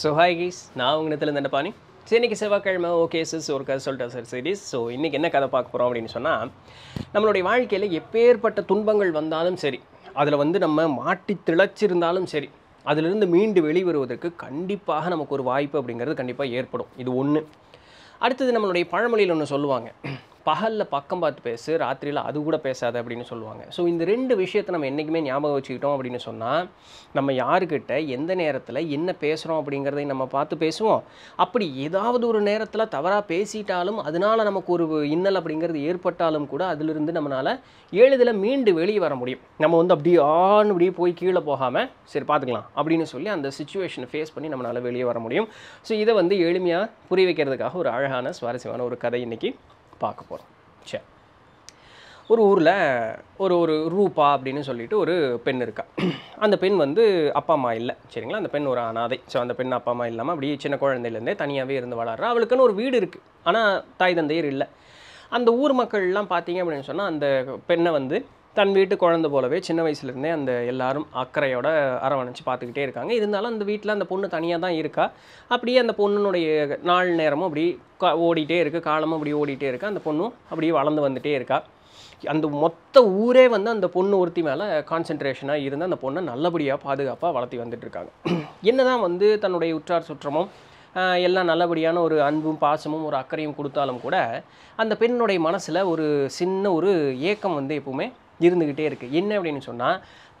So hi keys நான் உங்கள் இடத்துல இருந்தேன் சரி இன்றைக்கி செவ்வாய்க்கிழமை ஓகே சிஸ் ஒரு கதை சொல்லிட்டேன் சார் சீரீஸ் ஸோ இன்றைக்கி என்ன கதை பார்க்க போகிறோம் அப்படின்னு சொன்னால் நம்மளுடைய வாழ்க்கையில் எப்பேற்பட்ட துன்பங்கள் வந்தாலும் சரி அதில் வந்து நம்ம மாட்டி திளைச்சிருந்தாலும் சரி அதிலிருந்து மீண்டு வெளிவருவதற்கு கண்டிப்பாக நமக்கு ஒரு வாய்ப்பு அப்படிங்கிறது கண்டிப்பாக ஏற்படும் இது ஒன்று அடுத்தது நம்மளுடைய பழமொழியில் ஒன்று சொல்லுவாங்க பகலில் பக்கம் பார்த்து பேசு ராத்திரியில் அது கூட பேசாது அப்படின்னு சொல்லுவாங்க ஸோ இந்த ரெண்டு விஷயத்தை நம்ம என்றைக்குமே ஞாபகம் வச்சுக்கிட்டோம் அப்படின்னு சொன்னால் நம்ம யாருக்கிட்ட எந்த நேரத்தில் என்ன பேசுகிறோம் அப்படிங்கிறதை நம்ம பார்த்து பேசுவோம் அப்படி ஏதாவது ஒரு நேரத்தில் தவறாக பேசிட்டாலும் அதனால் நமக்கு ஒரு இன்னல் அப்படிங்கிறது ஏற்பட்டாலும் கூட அதிலிருந்து நம்மளால் எளிதில் மீண்டு வெளியே வர முடியும் நம்ம வந்து அப்படியே ஆன்னு அப்படியே போய் கீழே போகாமல் சரி பார்த்துக்கலாம் அப்படின்னு சொல்லி அந்த சுச்சுவேஷனை ஃபேஸ் பண்ணி நம்மளால் வெளியே வர முடியும் ஸோ இதை வந்து எளிமையாக புரிய வைக்கிறதுக்காக ஒரு அழகான சுவாரஸ்யமான ஒரு கதை இன்றைக்கி பார்க்க போகிறோம் சரி ஒரு ஊரில் ஒரு ஒரு ரூபா அப்படின்னு சொல்லிட்டு ஒரு பெண் இருக்கா அந்த பெண் வந்து அப்பா அம்மா இல்லை சரிங்களா அந்த பெண் ஒரு அனாதை ஸோ அந்த பெண் அப்பா அம்மா இல்லாமல் அப்படியே சின்ன குழந்தையிலேருந்தே தனியாகவே இருந்து வளர்றா அவளுக்குன்னு ஒரு வீடு இருக்குது ஆனால் தாய் தந்தையர் இல்லை அந்த ஊர் மக்கள்லாம் பார்த்தீங்க அப்படின்னு சொன்னால் அந்த பெண்ணை வந்து தன் வீட்டு குழந்த போலவே சின்ன வயசுலேருந்தே அந்த எல்லாரும் அக்கறையோட அரவணைச்சு பார்த்துக்கிட்டே இருக்காங்க இருந்தாலும் அந்த வீட்டில் அந்த பொண்ணு தனியாக தான் இருக்கா அப்படியே அந்த பொண்ணுனுடைய நாள் நேரமும் அப்படி ஓடிட்டே இருக்குது காலமும் அப்படி ஓடிட்டே இருக்கா அந்த பொண்ணும் அப்படியே வளர்ந்து வந்துகிட்டே இருக்கா அந்த மொத்த ஊரே வந்து அந்த பொண்ணு ஒருத்தி மேலே கான்சென்ட்ரேஷனாக இருந்து அந்த பொண்ணை நல்லபடியாக பாதுகாப்பாக வளர்த்தி வந்துட்டுருக்காங்க என்ன தான் வந்து தன்னுடைய உற்றார் சுற்றமும் எல்லாம் நல்லபடியான ஒரு அன்பும் பாசமும் ஒரு அக்கறையும் கொடுத்தாலும் கூட அந்த பெண்ணுடைய மனசில் ஒரு சின்ன ஒரு ஏக்கம் வந்து எப்போவுமே இருந்துக்கிட்டே இருக்குது என்ன அப்படின்னு சொன்னால்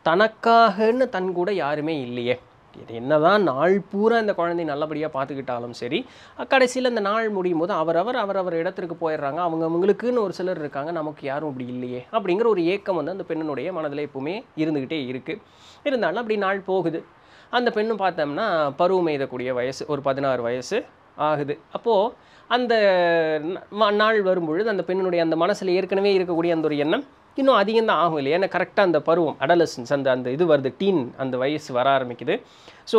தனக்காகன்னு தன் கூட யாருமே இல்லையே இது என்னதான் நாள் பூரா இந்த குழந்தைய நல்லபடியாக பார்த்துக்கிட்டாலும் சரி கடைசியில் அந்த நாள் முடியும் போது அவரவர் அவரவர் இடத்திற்கு போயிடுறாங்க அவங்க அவங்களுக்குன்னு ஒரு சிலர் இருக்காங்க நமக்கு யாரும் இப்படி இல்லையே அப்படிங்கிற ஒரு ஏக்கம் வந்து அந்த பெண்ணினுடைய மனதில் எப்பவுமே இருந்துக்கிட்டே இருக்குது இருந்தாலும் அப்படி நாள் போகுது அந்த பெண்ணும் பார்த்தோம்னா பருவம் எய்தக்கூடிய வயசு ஒரு பதினாறு வயசு ஆகுது அப்போது அந்த நாள் வரும்பொழுது அந்த பெண்ணினுடைய அந்த மனசில் ஏற்கனவே இருக்கக்கூடிய அந்த ஒரு எண்ணம் இன்னும் அதிகம் தான் ஆகும் இல்லை ஏன்னா கரெக்டாக அந்த பருவம் அடலசன்ஸ் அந்த அந்த இது வருது டீன் அந்த வயசு வர ஆரம்பிக்குது ஸோ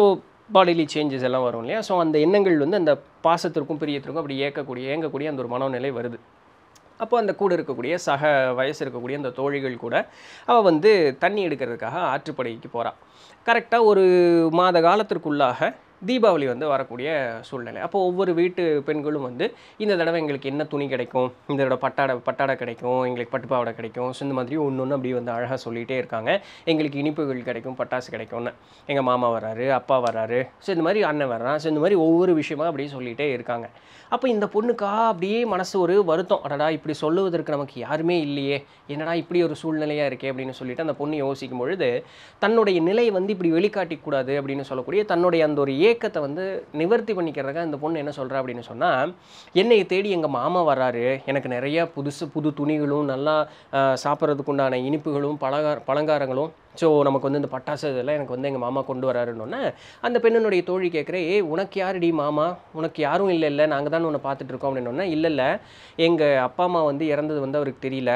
பாடிலி சேஞ்சஸ் எல்லாம் வரும் இல்லையா ஸோ அந்த எண்ணங்கள் வந்து அந்த பாசத்திற்கும் பிரியத்திற்கும் அப்படி ஏற்கக்கூடிய ஏங்கக்கூடிய அந்த ஒரு மனோநிலை வருது அப்போ அந்த கூட இருக்கக்கூடிய சக வயசு இருக்கக்கூடிய அந்த தோழிகள் கூட அவள் வந்து தண்ணி எடுக்கிறதுக்காக ஆற்றுப்படைக்கு போகிறாள் கரெக்டாக ஒரு மாத காலத்திற்குள்ளாக தீபாவளி வந்து வரக்கூடிய சூழ்நிலை அப்போது ஒவ்வொரு வீட்டு பெண்களும் வந்து இந்த தடவை எங்களுக்கு என்ன துணி கிடைக்கும் இந்த தடவை பட்டாடை பட்டாடை கிடைக்கும் எங்களுக்கு பட்டுப்பாவடை கிடைக்கும் ஸோ இந்த மாதிரி ஒன்று ஒன்று அப்படி வந்து அழகாக சொல்லிகிட்டே இருக்காங்க எங்களுக்கு இனிப்புகள் கிடைக்கும் பட்டாசு கிடைக்கும்னு எங்கள் மாமா வராரு அப்பா வராரு ஸோ இந்த மாதிரி அண்ணன் வர்றான் ஸோ இந்த மாதிரி ஒவ்வொரு விஷயமா அப்படியே சொல்லிகிட்டே இருக்காங்க அப்போ இந்த பொண்ணுக்கா அப்படியே மனசு ஒரு வருத்தம் அடடா இப்படி சொல்லுவதற்கு நமக்கு யாருமே இல்லையே என்னடா இப்படி ஒரு சூழ்நிலையாக இருக்கே அப்படின்னு சொல்லிட்டு அந்த பொண்ணு யோசிக்கும் பொழுது தன்னுடைய நிலை வந்து இப்படி வெளிக்காட்டிக்கூடாது அப்படின்னு சொல்லக்கூடிய தன்னுடைய அந்த ஒரு ஏ ஏக்கத்தை வந்து நிவர்த்தி பண்ணிக்கிறதுக்காக இந்த பொண்ணு என்ன சொல்கிறா அப்படின்னு சொன்னால் என்னை தேடி எங்கள் மாமா வராரு எனக்கு நிறைய புதுசு புது துணிகளும் நல்லா சாப்பிட்றதுக்கு உண்டான இனிப்புகளும் பலகார பலங்காரங்களும் ஸோ நமக்கு வந்து இந்த பட்டாசு இதெல்லாம் எனக்கு வந்து எங்கள் மாமா கொண்டு வராருன்னொன்னே அந்த பெண்ணினுடைய தோழி கேட்குற ஏ உனக்கு யாருடி மாமா உனக்கு யாரும் இல்லை இல்லை நாங்கள் தான் உன்னை பார்த்துட்ருக்கோம் அப்படின்னோடனே இல்லை இல்லை எங்கள் அப்பா அம்மா வந்து இறந்தது வந்து அவருக்கு தெரியல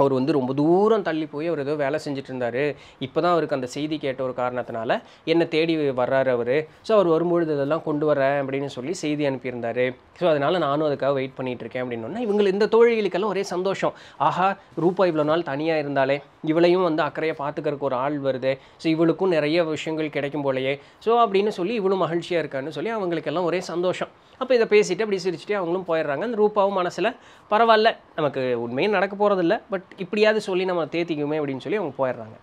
அவர் வந்து ரொம்ப தூரம் தள்ளி போய் அவர் ஏதோ வேலை செஞ்சுட்டு இருந்தார் இப்போ தான் அவருக்கு அந்த செய்தி கேட்ட ஒரு காரணத்தினால என்னை தேடி வர்றாரு அவர் ஸோ அவர் வரும்பொழுது இதெல்லாம் கொண்டு வரேன் அப்படின்னு சொல்லி செய்தி அனுப்பியிருந்தார் ஸோ அதனால் நானும் அதுக்காக வெயிட் பண்ணிகிட்டு இருக்கேன் அப்படின்னு இவங்க இந்த தோழிகளுக்கெல்லாம் ஒரே சந்தோஷம் ஆஹா ரூபா இவ்வளோ நாள் தனியாக இருந்தாலே இவளையும் வந்து அக்கறையை பார்த்துக்கறக்கு ஒரு ஆள் வருது ஸோ இவளுக்கும் நிறைய விஷயங்கள் கிடைக்கும் போலையே ஸோ அப்படின்னு சொல்லி இவளும் மகிழ்ச்சியாக இருக்கான்னு சொல்லி அவங்களுக்கெல்லாம் ஒரே சந்தோஷம் அப்போ இதை பேசிட்டு அப்படி சிரிச்சுட்டு அவங்களும் போயிடுறாங்க அந்த ரூபாவும் மனசில் பரவாயில்ல நமக்கு உண்மையும் நடக்க போகிறதில்ல பட் பட் இப்படியாவது சொல்லி நம்ம தேத்திக்குமே அப்படின்னு சொல்லி அவங்க போயிடுறாங்க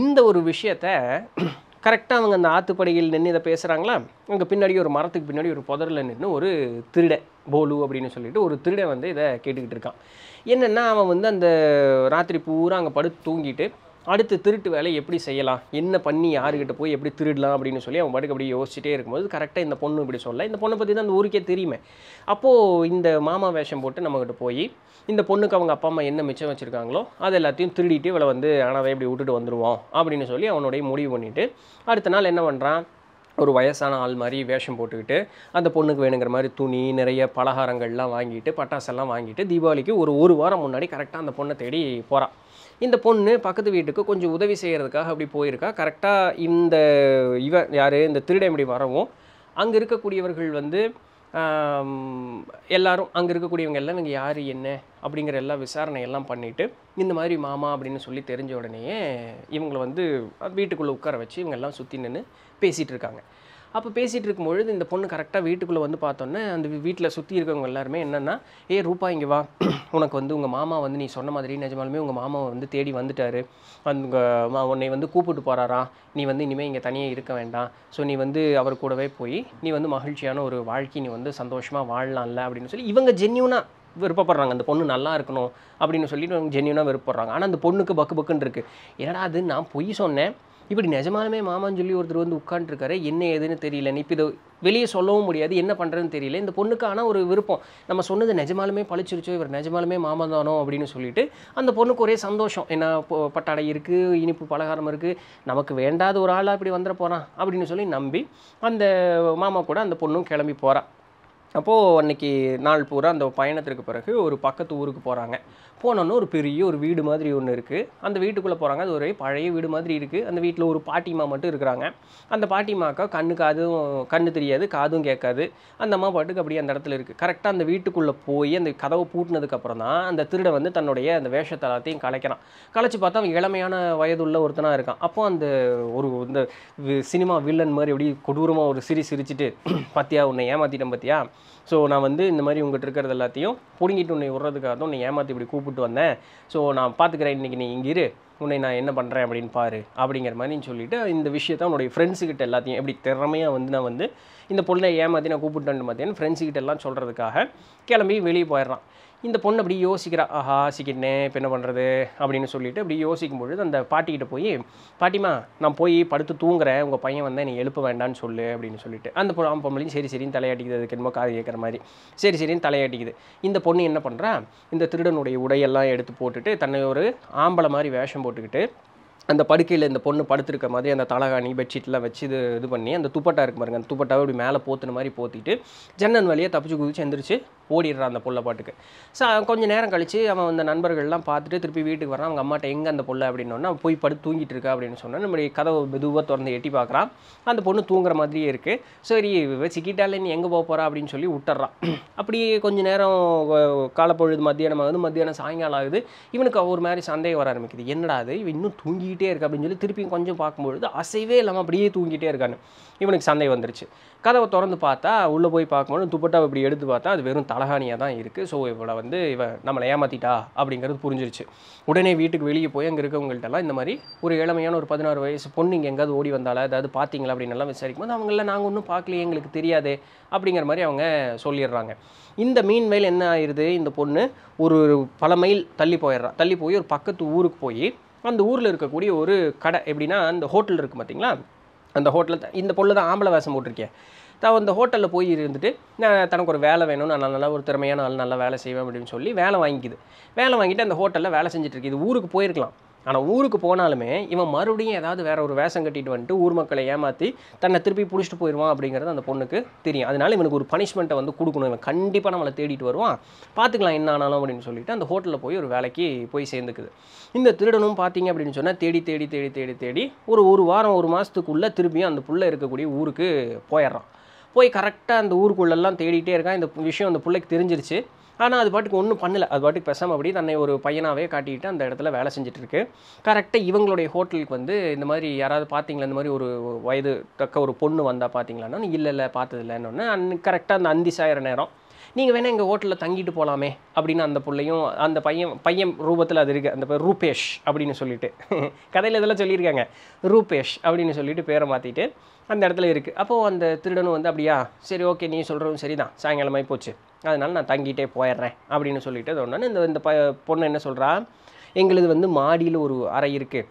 இந்த ஒரு விஷயத்த கரெக்டாக அவங்க அந்த ஆத்துப்படையில் நின்று இதை பேசுகிறாங்களா அங்கே பின்னாடி ஒரு மரத்துக்கு பின்னாடி ஒரு புதரில் நின்று ஒரு திருடை போலு அப்படின்னு சொல்லிட்டு ஒரு திருடை வந்து இதை கேட்டுக்கிட்டு இருக்கான் என்னென்னா அவன் வந்து அந்த ராத்திரி பூரா அங்கே படுத்து தூங்கிட்டு அடுத்து திருட்டு வேலை எப்படி செய்யலாம் என்ன பண்ணி யாருக்கிட்ட போய் எப்படி திருடலாம் அப்படின்னு சொல்லி அவன் பாட்டுக்கு அப்படியே யோசிச்சுட்டே இருக்கும்போது கரெக்டாக இந்த பொண்ணு இப்படி சொல்ல இந்த பொண்ணை பற்றி தான் அந்த ஊருக்கே தெரியுமே அப்போது இந்த மாமா வேஷம் போட்டு நம்மக்கிட்ட போய் இந்த பொண்ணுக்கு அவங்க அப்பா அம்மா என்ன மிச்சம் வச்சுருக்காங்களோ அது எல்லாத்தையும் திருடிட்டு இவளை வந்து ஆனாவே இப்படி விட்டுட்டு வந்துடுவோம் அப்படின்னு சொல்லி அவனுடைய முடிவு பண்ணிவிட்டு அடுத்த நாள் என்ன பண்ணுறான் ஒரு வயசான ஆள் மாதிரி வேஷம் போட்டுக்கிட்டு அந்த பொண்ணுக்கு வேணுங்கிற மாதிரி துணி நிறைய பலகாரங்கள்லாம் வாங்கிட்டு பட்டாசெல்லாம் வாங்கிட்டு தீபாவளிக்கு ஒரு ஒரு வாரம் முன்னாடி கரெக்டாக அந்த பொண்ணை தேடி போகிறான் இந்த பொண்ணு பக்கத்து வீட்டுக்கு கொஞ்சம் உதவி செய்கிறதுக்காக அப்படி போயிருக்கா கரெக்டாக இந்த இவ யார் இந்த திருடை வரவும் அங்கே இருக்கக்கூடியவர்கள் வந்து எல்லாரும் அங்கே இருக்கக்கூடியவங்க எல்லாம் நீங்கள் யார் என்ன அப்படிங்கிற எல்லா விசாரணை எல்லாம் பண்ணிவிட்டு இந்த மாதிரி மாமா அப்படின்னு சொல்லி தெரிஞ்ச உடனேயே இவங்களை வந்து வீட்டுக்குள்ளே உட்கார வச்சு இவங்க எல்லாம் சுற்றி நின்று பேசிகிட்டு இருக்காங்க அப்போ பேசிகிட்டு இருக்கும்பொழுது இந்த பொண்ணு கரெக்டாக வீட்டுக்குள்ளே வந்து பார்த்தோன்னே அந்த வீட்டில் சுற்றி இருக்கவங்க எல்லாருமே என்னென்னா ஏ ரூபா இங்கே வா உனக்கு வந்து உங்கள் மாமா வந்து நீ சொன்ன மாதிரி நிஜமாலுமே உங்கள் மாமா வந்து தேடி வந்துட்டார் அந்த உன்னை வந்து கூப்பிட்டு போகிறாராம் நீ வந்து இனிமேல் இங்கே தனியாக இருக்க வேண்டாம் ஸோ நீ வந்து அவர் கூடவே போய் நீ வந்து மகிழ்ச்சியான ஒரு வாழ்க்கை நீ வந்து சந்தோஷமாக வாழலாம்ல அப்படின்னு சொல்லி இவங்க ஜென்யூனாக விருப்பப்படுறாங்க அந்த பொண்ணு நல்லா இருக்கணும் அப்படின்னு சொல்லிட்டு ஜென்யூனாக விருப்பப்படுறாங்க ஆனால் அந்த பொண்ணுக்கு பக்கு பக்குன்னு இருக்குது என்னடா அது நான் பொய் சொன்னேன் இப்படி நிஜமானமே மாமான்னு சொல்லி ஒருத்தர் வந்து உட்காந்துருக்காரு என்ன ஏதுன்னு தெரியல இப்போ இதை வெளியே சொல்லவும் முடியாது என்ன பண்ணுறதுன்னு தெரியல இந்த பொண்ணுக்கு ஆனால் ஒரு விருப்பம் நம்ம சொன்னது நிஜமாலுமே பழிச்சிருச்சோ இவர் நிஜமாலுமே மாமன் தானோ அப்படின்னு சொல்லிட்டு அந்த பொண்ணுக்கு ஒரே சந்தோஷம் என்ன பட்டாடை இருக்குது இனிப்பு பலகாரம் இருக்குது நமக்கு வேண்டாத ஒரு ஆளாக இப்படி வந்துட போகிறான் அப்படின்னு சொல்லி நம்பி அந்த மாமா கூட அந்த பொண்ணும் கிளம்பி போகிறான் அப்போது அன்னைக்கு நாள் பூரா அந்த பயணத்திற்கு பிறகு ஒரு பக்கத்து ஊருக்கு போகிறாங்க போனோன்னு ஒரு பெரிய ஒரு வீடு மாதிரி ஒன்று இருக்குது அந்த வீட்டுக்குள்ளே போகிறாங்க அது ஒரே பழைய வீடு மாதிரி இருக்குது அந்த வீட்டில் ஒரு பாட்டிமா மட்டும் இருக்கிறாங்க அந்த பாட்டிமாக்கா கண்ணு காதும் கண்ணு தெரியாது காதும் கேட்காது அந்த அம்மா பாட்டுக்கு அப்படியே அந்த இடத்துல இருக்குது கரெக்டாக அந்த வீட்டுக்குள்ளே போய் அந்த கதவை பூட்டினதுக்கப்புறம் தான் அந்த திருடை வந்து தன்னுடைய அந்த வேஷத்தை எல்லாத்தையும் கலைக்கிறான் கலைச்சி பார்த்தா அவன் இளமையான வயதுள்ள ஒருத்தனாக இருக்கான் அப்போ அந்த ஒரு இந்த சினிமா வில்லன் மாதிரி எப்படி கொடூரமாக ஒரு சிரி சிரிச்சிட்டு பார்த்தியா உன்னை ஏமாற்றிட்டேன் பார்த்தியா ஸோ நான் வந்து இந்த மாதிரி உங்கள்கிட்ட இருக்கிறது எல்லாத்தையும் பிடுங்கிட்டு உன்னை விடுறதுக்காக தான் உன்னை ஏமாற்றி இப்படி கூப்பிட்டு வந்தேன் ஸோ நான் பார்த்துக்கிறேன் இன்றைக்கி நீ இங்கே இரு உன்னை நான் என்ன பண்ணுறேன் அப்படின்னு பாரு அப்படிங்கிற மாதிரி நீ சொல்லிவிட்டு இந்த விஷயத்தை உன்னுடைய ஃப்ரெண்ட்ஸுக்கிட்ட எல்லாத்தையும் எப்படி திறமையாக வந்து நான் வந்து இந்த பொண்ணை ஏமாற்றி நான் கூப்பிட்டேன்னு பார்த்தீங்கன்னா ஃப்ரெண்ட்ஸுக்கிட்ட எல்லாம் சொல்கிறதுக்காக கிளம்பி வெளியே போயிடுறான் இந்த பொண்ணு அப்படி யோசிக்கிறா ஆஹா சிக்கிட்னே இப்போ என்ன பண்ணுறது அப்படின்னு சொல்லிட்டு அப்படி யோசிக்கும் பொழுது அந்த பாட்டிக்கிட்ட போய் பாட்டிமா நான் போய் படுத்து தூங்குறேன் உங்கள் பையன் வந்து நீ எழுப்ப வேண்டான்னு சொல்லு அப்படின்னு சொல்லிட்டு அந்த பொண்ணு அவன் பொம்பளையும் சரி சரின்னு தலையாட்டிக்குது அதுக்கு என்னமோ காது கேட்குற மாதிரி சரி சரின்னு தலையாட்டிக்குது இந்த பொண்ணு என்ன பண்ணுறா இந்த திருடனுடைய உடையெல்லாம் எடுத்து போட்டுட்டு தன்னை ஒரு ஆம்பளை மாதிரி வேஷம் போட்டுக்கிட்டு அந்த படுக்கையில் இந்த பொண்ணு படுத்திருக்க மாதிரி அந்த தலகாணி பெட்ஷீட்லாம் வச்சு இது இது பண்ணி அந்த துப்பட்டா இருக்கு பாருங்க அந்த துப்பட்டாவை இப்படி மேலே போத்துன மாதிரி போத்திட்டு ஜன்னல் வழியாக தப்பிச்சு குதிச்சு எந்திரிச்சு ஓடிடுறான் அந்த பொல்லை பாட்டுக்கு ஸோ கொஞ்சம் நேரம் கழித்து அவன் அந்த நண்பர்கள்லாம் பார்த்துட்டு திருப்பி வீட்டுக்கு வரான் அவங்க அம்மாட்ட எங்கே அந்த பொல்லை அப்படின்னு போய் படுத்து தூங்கிட்டு இருக்கா அப்படின்னு சொன்னால் நம்ம கதவை மெதுவாக திறந்து எட்டி பார்க்குறான் அந்த பொண்ணு தூங்குற மாதிரியே இருக்குது சரி சிக்கிட்டாலே நீ எங்கே போக போகிறா அப்படின்னு சொல்லி விட்டுறான் அப்படியே கொஞ்சம் நேரம் காலப்பொழுது மத்தியானம் ஆகுது மத்தியானம் சாயங்காலம் ஆகுது இவனுக்கு ஒரு மாதிரி சந்தேகம் வர ஆரம்பிக்குது என்னடா அது இவன் இன்னும் தூங்கிக்கிட்டே இருக்கு அப்படின்னு சொல்லி திருப்பியும் கொஞ்சம் பார்க்கும்பொழுது அசைவே இல்லாமல் அப்படியே தூங்கிட்டே இருக்கான்னு இவனுக்கு சந்தேகம் வந்துருச்சு கதவை திறந்து பார்த்தா உள்ளே போய் பார்க்கும்போது துப்பட்டா இப்படி எடுத்து பார்த்தா அது வெறும் தலை அழகானியாக தான் இருக்குது ஸோ இவளை வந்து இவ நம்மளை ஏமாற்றிட்டா அப்படிங்கிறது புரிஞ்சிருச்சு உடனே வீட்டுக்கு வெளியே போய் அங்கே இருக்கவங்கள்ட்டெல்லாம் இந்த மாதிரி ஒரு ஏழ்மையான ஒரு பதினாறு வயசு பொண்ணு இங்கே எங்கேயாவது ஓடி வந்தாலா ஏதாவது பார்த்தீங்களா அப்படின்னு எல்லாம் விசாரிக்கும் போது அவங்கள நாங்கள் ஒன்றும் பார்க்கலையே எங்களுக்கு தெரியாது அப்படிங்கிற மாதிரி அவங்க சொல்லிடுறாங்க இந்த மீன் மேல் என்ன ஆயிடுது இந்த பொண்ணு ஒரு பல மைல் தள்ளி போயிடுறா தள்ளி போய் ஒரு பக்கத்து ஊருக்கு போய் அந்த ஊரில் இருக்கக்கூடிய ஒரு கடை எப்படின்னா அந்த ஹோட்டல் இருக்குது பார்த்தீங்களா அந்த ஹோட்டலில் இந்த பொண்ணு தான் ஆம்பளை வேஷம் போட்டிருக்கேன் தான் அந்த ஹோட்டலில் போய் இருந்துட்டு நான் தனக்கு ஒரு வேலை வேணும் நான் நல்லா ஒரு திறமையான ஆள் நல்லா வேலை செய்வேன் அப்படின்னு சொல்லி வேலை வாங்கிக்குது வேலை வாங்கிட்டு அந்த ஹோட்டலில் வேலை செஞ்சுட்டு ஊருக்கு போயிருக்கலாம் ஆனால் ஊருக்கு போனாலுமே இவன் மறுபடியும் ஏதாவது வேற ஒரு வேஷம் கட்டிட்டு வந்துட்டு ஊர் மக்களை ஏமாற்றி தன்னை திருப்பி பிடிச்சிட்டு போயிடுவான் அப்படிங்கிறது அந்த பொண்ணுக்கு தெரியும் அதனால இவனுக்கு ஒரு பனிஷ்மெண்ட்டை வந்து கொடுக்கணும் இவன் கண்டிப்பாக நம்மளை தேடிட்டு வருவான் பார்த்துக்கலாம் என்ன ஆனாலும் அப்படின்னு சொல்லிட்டு அந்த ஹோட்டலில் போய் ஒரு வேலைக்கு போய் சேர்ந்துக்குது இந்த திருடனும் பார்த்தீங்க அப்படின்னு சொன்னால் தேடி தேடி தேடி தேடி தேடி ஒரு ஒரு வாரம் ஒரு மாதத்துக்குள்ளே திரும்பியும் அந்த புள்ளை இருக்கக்கூடிய ஊருக்கு போயிடுறான் போய் கரெக்டாக அந்த ஊருக்குள்ளெல்லாம் தேடிட்டே இருக்கான் இந்த விஷயம் அந்த பிள்ளைக்கு தெரிஞ்சிருச்சு ஆனால் அது பாட்டுக்கு ஒன்றும் பண்ணலை அது பாட்டுக்கு பெசாமல் அப்படி தன்னை ஒரு பையனாகவே காட்டிக்கிட்டு அந்த இடத்துல வேலை செஞ்சுட்டு இருக்கு கரெக்டாக இவங்களுடைய ஹோட்டலுக்கு வந்து இந்த மாதிரி யாராவது பார்த்தீங்களா இந்த மாதிரி ஒரு வயது தக்க ஒரு பொண்ணு வந்தால் பார்த்தீங்களான்னு இல்லை இல்லை பார்த்ததில்லைன்னு அன் கரெக்டாக அந்த அந்தி சாயிற நேரம் நீங்கள் வேணால் எங்கள் ஹோட்டலில் தங்கிட்டு போகலாமே அப்படின்னு அந்த பிள்ளையும் அந்த பையன் பையன் ரூபத்தில் அது இருக்குது அந்த ரூபேஷ் அப்படின்னு சொல்லிட்டு கதையில் இதெல்லாம் சொல்லியிருக்காங்க ரூபேஷ் அப்படின்னு சொல்லிட்டு பேரை மாற்றிட்டு அந்த இடத்துல இருக்குது அப்போது அந்த திருடனும் வந்து அப்படியா சரி ஓகே நீ சொல்கிறதும் சரி தான் சாயங்காலமாக போச்சு அதனால் நான் தங்கிட்டே போயிடுறேன் அப்படின்னு சொல்லிட்டு அது ஒன்று இந்த இந்த பொண்ணு என்ன சொல்கிறா எங்களுது வந்து மாடியில் ஒரு அறை இருக்குது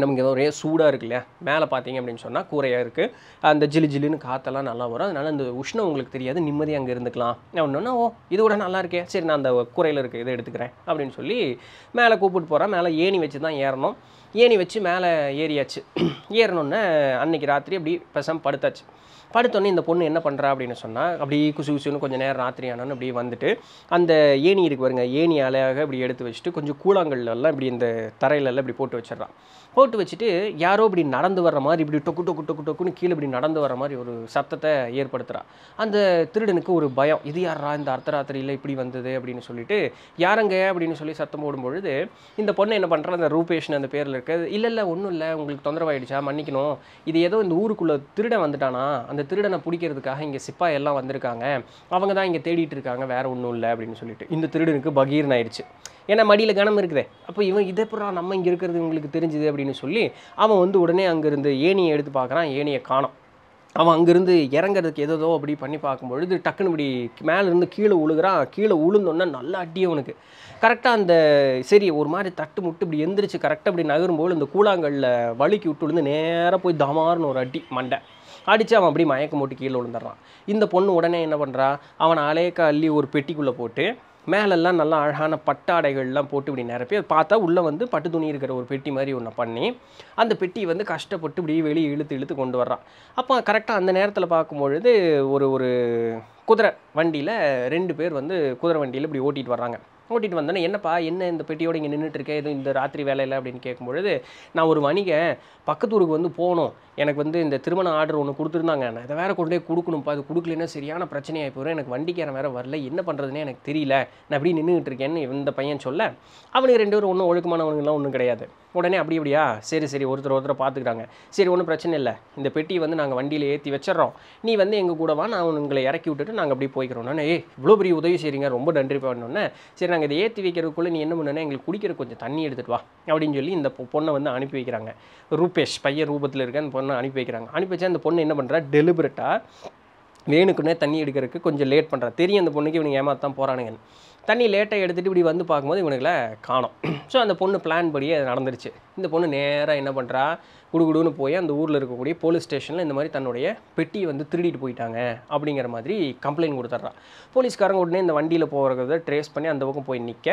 நமக்கு ஏதோ ஒரே சூடாக இருக்கு இல்லையா மேலே பார்த்தீங்க அப்படின்னு சொன்னால் கூரையாக இருக்குது அந்த ஜிலு ஜிலுன்னு காற்றெல்லாம் நல்லா வரும் அதனால் அந்த உஷ்ணம் உங்களுக்கு தெரியாது நிம்மதியாக அங்கே இருந்துக்கலாம் அப்படின்னா ஓ இது கூட நல்லா இருக்கே சரி நான் அந்த கூரையில் இருக்க இதை எடுத்துக்கிறேன் அப்படின்னு சொல்லி மேலே கூப்பிட்டு போகிறேன் மேலே ஏணி வச்சு தான் ஏறணும் ஏணி வச்சு மேலே ஏறியாச்சு ஏறணுன்னு அன்றைக்கி ராத்திரி அப்படி பெசம் படுத்தாச்சு படுத்தோடனே இந்த பொண்ணு என்ன பண்ணுறா அப்படின்னு சொன்னால் அப்படி குசு குசுன்னு கொஞ்சம் நேரம் ராத்திரி ஆனோன்னு அப்படியே வந்துட்டு அந்த ஏணி இருக்கு பாருங்க ஏணி அலையாக இப்படி எடுத்து வச்சுட்டு கொஞ்சம் கூழாங்கல்லாம் இப்படி இந்த தரையிலெல்லாம் இப்படி போட்டு வச்சிடறான் போட்டு வச்சுட்டு யாரோ இப்படி நடந்து வர்ற மாதிரி இப்படி டொக்கு டொக்கு டொக்கு டொக்குன்னு கீழே இப்படி நடந்து வர மாதிரி ஒரு சத்தத்தை ஏற்படுத்துகிறா அந்த திருடனுக்கு ஒரு பயம் இது யாரா இந்த அர்த்தராத்திரியில் இப்படி வந்தது அப்படின்னு சொல்லிட்டு யாருங்க அப்படின்னு சொல்லி சத்தம் போடும்பொழுது இந்த பொண்ணு என்ன பண்ணுற அந்த ரூபேஷன் அந்த பேரில் இருக்குது இல்லை இல்லை ஒன்றும் இல்லை உங்களுக்கு தொந்தரவாயிடுச்சா மன்னிக்கணும் இது ஏதோ இந்த ஊருக்குள்ளே திருடன் வந்துட்டானா அந்த திருடனை பிடிக்கிறதுக்காக இங்கே சிப்பாய் எல்லாம் வந்திருக்காங்க அவங்க தான் இங்கே தேடிட்டு இருக்காங்க வேறு ஒன்றும் இல்லை அப்படின்னு சொல்லிட்டு இந்த திருடனுக்கு பகீர்னு ஆயிடுச்சு ஏன்னா மடியில் கனம் இருக்குதே அப்போ இவன் இதை புறா நம்ம இங்கே இருக்கிறது இவங்களுக்கு தெரிஞ்சுது அப்படின்னு சொல்லி அவன் வந்து உடனே அங்கேருந்து ஏனியை எடுத்து பார்க்குறான் ஏனியை காணும் அவன் அங்கேருந்து இறங்குறதுக்கு எதோ அப்படி பண்ணி பார்க்கும்பொழுது டக்குன்னு இப்படி மேலேருந்து கீழே உழுகிறான் கீழே உளுந்தோன்னா நல்லா அடி அவனுக்கு கரெக்டாக அந்த சரி ஒரு மாதிரி தட்டு முட்டு இப்படி எந்திரிச்சு கரெக்டாக இப்படி நகரும்போது இந்த கூழாங்கல்ல வழுக்கி விட்டு விழுந்து நேராக போய் தமார்னு ஒரு அடி மண்டை அடித்து அவன் அப்படி மயக்கம் போட்டு கீழே விழுந்துடுறான் இந்த பொண்ணு உடனே என்ன பண்ணுறா அவனை அலையக்க அள்ளி ஒரு பெட்டிக்குள்ளே போட்டு மேலெல்லாம் நல்லா அழகான பட்டாடைகள்லாம் போட்டு இப்படி நிரப்பி அதை பார்த்தா உள்ளே வந்து பட்டு துணி இருக்கிற ஒரு பெட்டி மாதிரி ஒன்று பண்ணி அந்த பெட்டியை வந்து கஷ்டப்பட்டு இப்படி வெளியே இழுத்து இழுத்து கொண்டு வர்றான் அப்போ கரெக்டாக அந்த நேரத்தில் பார்க்கும்பொழுது ஒரு ஒரு குதிரை வண்டியில் ரெண்டு பேர் வந்து குதிரை வண்டியில் இப்படி ஓட்டிகிட்டு வர்றாங்க ஓட்டிகிட்டு வந்தேன் என்னப்பா என்ன இந்த பெட்டியோடு இங்கே நின்றுட்டுருக்கேன் எதுவும் இந்த ராத்திரி வேலையில் அப்படின்னு கேட்கும்பொழுது நான் ஒரு வணிக பக்கத்து ஊருக்கு வந்து போகணும் எனக்கு வந்து இந்த திருமண ஆர்டர் ஒன்று கொடுத்துருந்தாங்க நான் இதை வேறு கொண்டு போய் கொடுக்கணும்ப்பா அது கொடுக்கலன்னா சரியான பிரச்சனையாக போயிடும் எனக்கு வண்டிக்காரன் வேறு வரல என்ன பண்ணுறதுனே எனக்கு தெரியல நான் அப்படி நின்றுக்கிட்டு இருக்கேன்னு இந்த பையன் சொல்ல அவனுக்கு ரெண்டு பேரும் ஒன்றும் ஒழுக்கமானவனுங்களாம் ஒன்றும் கிடையாது உடனே அப்படி அப்படியா சரி சரி ஒருத்தர் ஒருத்தர் பார்த்துக்கிறாங்க சரி ஒன்றும் பிரச்சனை இல்லை இந்த பெட்டியை வந்து நாங்கள் வண்டியில் ஏற்றி வச்சிடறோம் நீ வந்து எங்கள் கூடவா நான் உங்களை இறக்கி விட்டுட்டு நாங்கள் அப்படி போய்க்கிறோம் நான் ஏ இவ்வளோ பெரிய உதவி செய்கிறீங்க ரொம்ப நன்றி பண்ணோன்னே சரி நாங்கள் நாங்கள் இதை ஏற்றி வைக்கிறதுக்குள்ளே நீ என்ன பண்ணுன்னா எங்களுக்கு குடிக்கிற கொஞ்சம் தண்ணி எடுத்துகிட்டு வா அப்படின்னு சொல்லி இந்த பொண்ணை வந்து அனுப்பி வைக்கிறாங்க ரூபேஷ் பையன் ரூபத்தில் இருக்க அந்த பொண்ணை அனுப்பி வைக்கிறாங்க அனுப்பி வச்சா அந்த பொண்ணு என்ன பண்ணுறா டெலிபரேட்டாக வேணுக்குன்னே தண்ணி எடுக்கிறதுக்கு கொஞ்சம் லேட் பண்ணுறா தெரியும் அந்த பொண்ணுக்கு இவனுக்கு ஏமாத்தான் போகிறானுங்கன்னு தண்ணி லேட்டாக எடுத்துகிட்டு இப்படி வந்து பார்க்கும்போது இவனுங்களை காணும் ஸோ அந்த பொண்ணு பிளான் படியே நடந்துருச்சு இந்த பொண்ணு நேராக என்ன பண்ணுறா குடுகுடுன்னு போய் அந்த ஊரில் இருக்கக்கூடிய போலீஸ் ஸ்டேஷனில் இந்த மாதிரி தன்னுடைய பெட்டியை வந்து திருடிட்டு போயிட்டாங்க அப்படிங்கிற மாதிரி கம்ப்ளைண்ட் கொடுத்துட்றா போலீஸ்காரங்க உடனே இந்த வண்டியில் போகிறத ட்ரேஸ் பண்ணி அந்த பக்கம் போய் நிற்க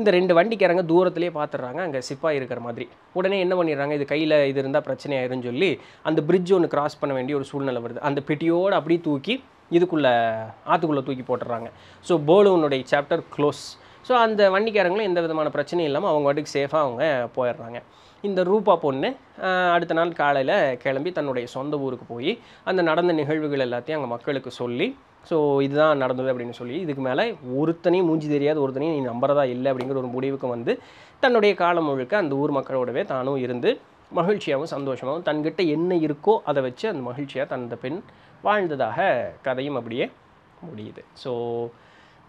இந்த ரெண்டு வண்டிக்காரங்க தூரத்துலேயே பார்த்துட்றாங்க அங்கே சிப்பாய் இருக்கிற மாதிரி உடனே என்ன பண்ணிடுறாங்க இது கையில் இது இருந்தால் பிரச்சனை ஆயிரும்னு சொல்லி அந்த பிரிட்ஜ் ஒன்று கிராஸ் பண்ண வேண்டிய ஒரு சூழ்நிலை வருது அந்த பெட்டியோடு அப்படியே தூக்கி இதுக்குள்ளே ஆற்றுக்குள்ளே தூக்கி போட்டுறாங்க ஸோ போலுவனுடைய சாப்டர் க்ளோஸ் ஸோ அந்த வண்டிக்காரங்களும் எந்த விதமான பிரச்சனையும் இல்லாமல் அவங்க வாட்டுக்கு சேஃபாக அவங்க போயிடுறாங்க இந்த ரூபா பொண்ணு அடுத்த நாள் காலையில் கிளம்பி தன்னுடைய சொந்த ஊருக்கு போய் அந்த நடந்த நிகழ்வுகள் எல்லாத்தையும் அங்கே மக்களுக்கு சொல்லி ஸோ இதுதான் நடந்தது அப்படின்னு சொல்லி இதுக்கு மேலே ஒருத்தனையும் மூஞ்சி தெரியாது ஒருத்தனையும் நீ நம்புறதா இல்லை அப்படிங்கிற ஒரு முடிவுக்கு வந்து தன்னுடைய காலம் முழுக்க அந்த ஊர் மக்களோடவே தானும் இருந்து மகிழ்ச்சியாகவும் சந்தோஷமாகவும் தன்கிட்ட என்ன இருக்கோ அதை வச்சு அந்த மகிழ்ச்சியாக தந்த பெண் வாழ்ந்ததாக கதையும் அப்படியே முடியுது ஸோ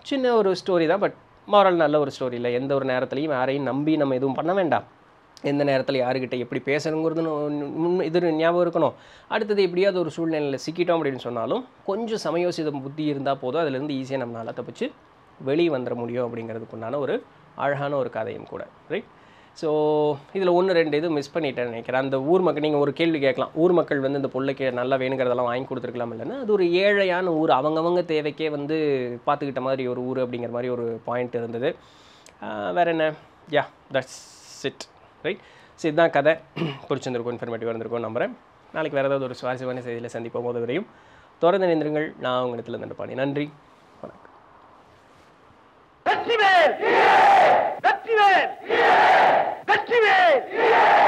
சின்ன ஒரு ஸ்டோரி தான் பட் மாரல் நல்ல ஒரு ஸ்டோரி இல்லை எந்த ஒரு நேரத்துலையும் யாரையும் நம்பி நம்ம எதுவும் பண்ண வேண்டாம் எந்த நேரத்தில் யாருக்கிட்ட எப்படி பேசணுங்கிறது முன் இது ஞாபகம் இருக்கணும் அடுத்தது எப்படியாவது ஒரு சூழ்நிலையில் சிக்கிட்டோம் அப்படின்னு சொன்னாலும் கொஞ்சம் சமயோசித புத்தி இருந்தால் போதும் அதுலேருந்து ஈஸியாக நம்மளால் தப்பிச்சு வெளியே வந்துட முடியும் அப்படிங்கிறதுக்குண்டான ஒரு அழகான ஒரு கதையும் கூட ரைட் ஸோ இதில் ஒன்று ரெண்டு இது மிஸ் பண்ணிட்டேன் நினைக்கிறேன் அந்த ஊர் மக்கள் நீங்கள் ஒரு கேள்வி கேட்கலாம் ஊர் மக்கள் வந்து இந்த பொல்லைக்கு நல்லா வேணுங்கிறதெல்லாம் வாங்கி கொடுத்துருக்கலாம் இல்லைன்னா அது ஒரு ஏழையான ஊர் அவங்கவங்க தேவைக்கே வந்து பார்த்துக்கிட்ட மாதிரி ஒரு ஊர் அப்படிங்கிற மாதிரி ஒரு பாயிண்ட் இருந்தது வேறு என்ன yeah that's it right so இதுதான் கதை பிடிச்சிருந்துருக்கும் இன்ஃபர்மேட்டிவாக இருந்திருக்கும் நம்புகிறேன் நாளைக்கு வேறு ஏதாவது ஒரு சுவாரஸ்யமான செய்தியில் சந்திப்போம் போது வரையும் தொடர்ந்து நினைந்திருங்கள் நான் உங்களிடத்தில் நினைப்பானே நன்றி வணக்கம் வெற்றிவேல் Chile! ¡Chile!